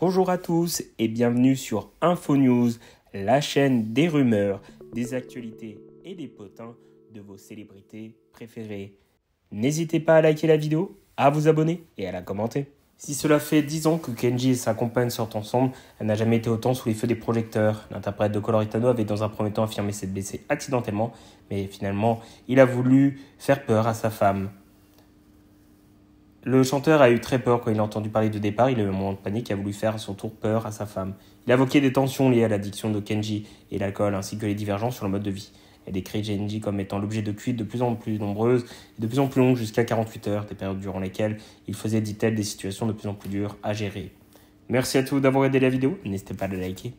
Bonjour à tous et bienvenue sur InfoNews, la chaîne des rumeurs, des actualités et des potins de vos célébrités préférées. N'hésitez pas à liker la vidéo, à vous abonner et à la commenter. Si cela fait 10 ans que Kenji et sa compagne sortent ensemble, elle n'a jamais été autant sous les feux des projecteurs. L'interprète de Coloritano avait dans un premier temps affirmé s'être blessé accidentellement, mais finalement, il a voulu faire peur à sa femme. Le chanteur a eu très peur quand il a entendu parler de départ. Il a eu un moment de panique et a voulu faire à son tour peur à sa femme. Il a évoqué des tensions liées à l'addiction de Kenji et l'alcool, ainsi que les divergences sur le mode de vie. Elle décrit Kenji comme étant l'objet de cuites de plus en plus nombreuses et de plus en plus longues jusqu'à 48 heures, des périodes durant lesquelles il faisait, dit-elle, des situations de plus en plus dures à gérer. Merci à tous d'avoir aidé la vidéo. N'hésitez pas à la liker.